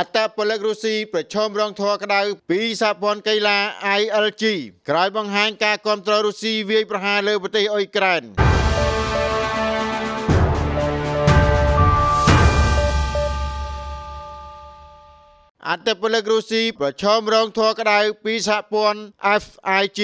អត្តពលិករុស្ស៊ីប្រឈមរងធរក្តៅពីសហព័ន្ធកីឡា ILG ក្រោយបង្ហាញការគ្រប់គ្រងរុស្ស៊ីវាយប្រហារលើប្រទេសអ៊ុយក្រែនអត្តពលិករុស្ស៊ីប្រឈមរងធរក្តៅពីសហព័ន្ធ FIG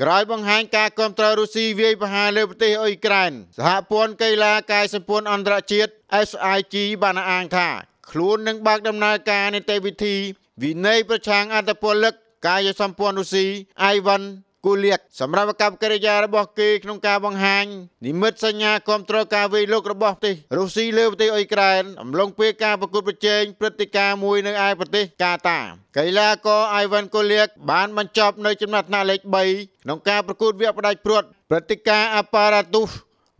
ក្រោយបង្ហាញការគ្រប់គ្រងរុស្ស៊ីវាយប្រហារលើប្រទេសអ៊ុយក្រែនសហព័ន្ធកីឡាកាយសម្ព័ន្ធអន្តរជាតិ SIG បានអះអាងថាខ្លួននឹងបើកដំណើរការនីតិវិធី វិន័យប្រឆាំងអន្តពលិកកាយសម្ព័ន្ធរុស្ស៊ីអៃវ៉ាន់គូលៀកសម្រាប់កម្មកិរិយារបស់គេក្នុងការបង្ហាញនិមិត្តសញ្ញាគ្រប់គ្រងការវាយលុករបស់ប្រទេសរុស្ស៊ីលើប្រទេសអ៊ុយក្រែនអំឡុងពេលការប្រកួតប្រជែងព្រឹត្តិការណ៍មួយនៅឯប្រទេសកាតាកីឡាករអៃវ៉ាន់គូលៀកបានបញ្ចប់នៅចំណាត់ថ្នាក់លេខ3ក្នុងការប្រកួតវគ្គផ្ដាច់ព្រាត់ព្រឹត្តិការណ៍អាប៉ារ៉ាទូស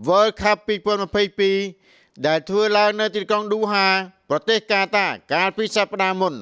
World Cup 2022ដែលធ្វើឡើងនៅទីក្រុងឌូហាប្រទេសកាតាកាលពីសប្តាហ៍មុន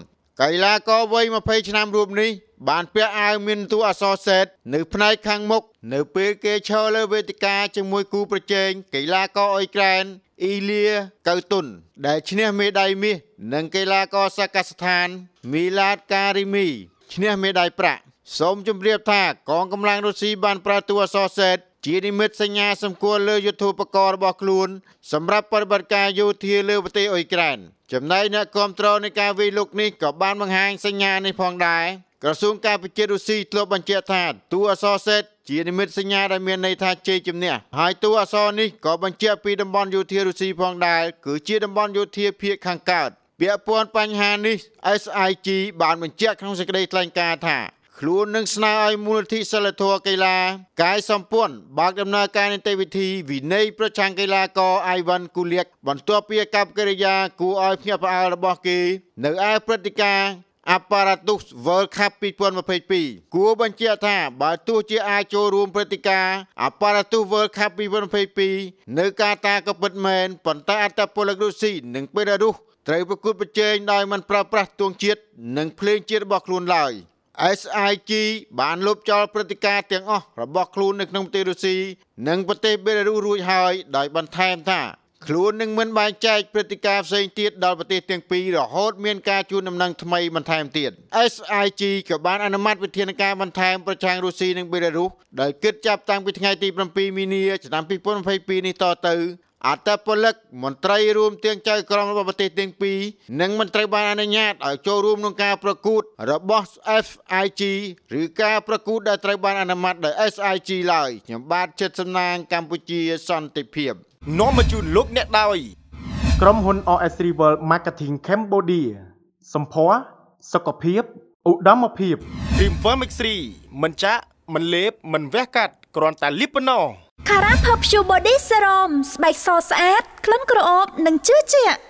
កីឡាករវ័យ20ឆ្នាំរូបនេះបានពាក់អាវមានតួអក្សរសេត នៅផ្នែកខាងមុខនៅពេលគេឈរលើវេទិកាជាមួយគូប្រជែងកីឡាករអ៊ុយក្រែនអ៊ីលៀកៅតុន ដែលឈ្នះមេដាយមាសនិង កីឡាករសាកាស្ថាន មីឡាតការរីមីឈ្នះមេដាយប្រាក់សូមជម្រាបថាកងកម្លាំងរុស្ស៊ីបានប្រើតួអក្សរសេតជានិមិត្តសញ្ញាសម្គាល់លើយុទ្ធោបករណ៍របស់ខ្លួន សម្រាប់បរិបត្តិការយោធាលើប្រទេសអ៊ុយក្រែនចំណែកអ្នកគ្រប់គ្រងនៃការវាយលុកនេះក៏បានបង្ហាញសញ្ញានេះផងដែរក្រសួងការបរទេសរុស្ស៊ីធ្លាប់បញ្ជាក់ថាតួអក្សរសេតជានិមិត្តសញ្ញាដែលមានន័យថាជ័យជំនះ ហើយតួអក្សរនេះក៏បញ្ជាក់ពីតំបន់យោធារុស្ស៊ីផងដែរគឺជាតំបន់យោធាភាគខាងកើតពាក់ព័ន្ធបញ្ហានេះ SIG បានបញ្ជាក់ក្នុងសេចក្តីថ្លែងការណ៍ថាខ្លួននឹងស្នើឲ្យមូលនិធិសិលធម៌កីឡាកាយសម្ព័ន្ធបើកដំណើរការនីតិវិធីវិន័យប្រឆាំងកីឡាករអៃវ៉ាន់គូលៀកបន្ទាប់ពីកម្មកិរិយាគួរឲ្យភ្ញាក់ផ្អើលរបស់គេនៅឯព្រឹត្តិការណ៍អបារ៉ាទុស World Cup 2022គួរបញ្ជាក់ថា បើទោះជាអាចចូលរួមព្រឹត្តិការណ៍អបារ៉ាទុស World Cup 2022នៅកាតាក៏ពិតមែនប៉ុន្តែអត្តពលិករុស្ស៊ីនិងបេឡារុសត្រូវប្រកួតប្រជែងដោយមិនប្រើប្រាស់ទង់ជាតិនិងភ្លេងជាតិរបស់ខ្លួនឡើយ SIG បានលុបចោលព្រឹត្តិការណ៍ទាំងអស់របស់ខ្លួននៅក្នុងប្រទេសរុស្ស៊ីនិងប្រទេសបេឡារុសរួចហើយដោយបន្ថែមថាខ្លួននឹងមិនបែងចែកព្រឹត្តិការណ៍ផ្សេងទៀតដល់ប្រទេសទាំងពីររហូត មានការជួលដំណឹងថ្មីបន្ថែមទៀត SIG ក៏បានអនុម័តវិធានការបន្ថែមប្រឆាំងរុស្ស៊ីនិងបេឡារុសដោយគិតចាប់តាំងពីថ្ងៃទី7មីនាឆ្នាំ2022នេះតទៅអតពលិកមន្ត្រីរួមទាំងចៅក្រមរបស់ប្រទេសទាំងពីរនិងមន្ត្រីបានអនុញ្ញាតឲ្យចូលរួមក្នុងការប្រកួតរបស់ FIG ឬការប្រកួតដែលត្រូវបានអនុម័តដោយ SIG ឡើយខ្ញុំបាទជិតសំណាង កម្ពុជាសន្តិភាពនាំមកជូនលោកអ្នកដោយក្រុមហ៊ុន OS Rival Marketing Cambodia សម្ផស្សសុខភាពឧត្តមភាព Dream Firmix 3មិនចាក់មិនលេបមិនវះកាត់គ្រាន់តែលីបប៉ុណ្ណោះ Cara Perfume Body Serum ស្បែកសស្អាតក្លិនក្រអូបនិងជឿជាក់